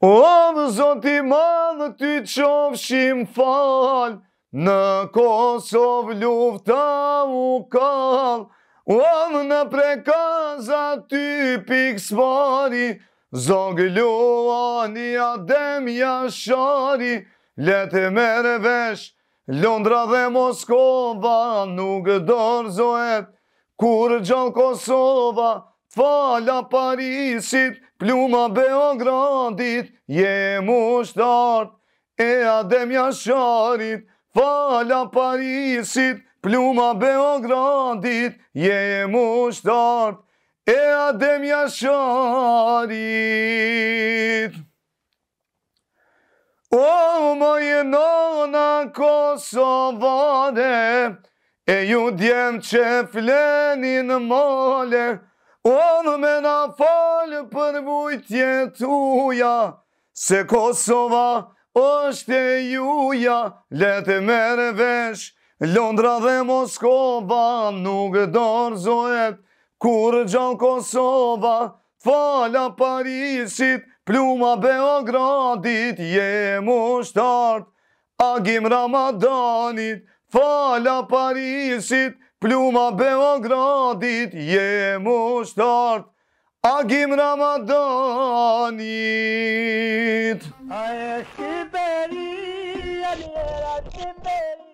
O, dhe zonë ti ma dhe ty të qovë shim falë, Në Kosovë lufta u kalë, U amë në prekaza ty pik svari, Zogë lua një adem jashari, Letë e mere vesh, Londra dhe Moskova, Nuk dorë kur gjallë Kosova, Fala Parisit, pluma Beogradit, je mushtart e Ademja Sharit. Fala Parisit, pluma Beogradit, je mushtart e Ademja Sharit. O, moje nona Kosovare, e ju djemë që fleni në e fleni mole, onë me na falë për vujtje tuja, se Kosova është e juja, letë mere vesh, Londra dhe Moskova nuk dorzohet, kur gjallë Kosova, fala Parisit, pluma Beogradit, je mushtart, agim Ramadanit, fala Parisit, Pluma Beogradit je mu shtart Agim Ramadanit A e Shqiberi, a njëra Shqiberi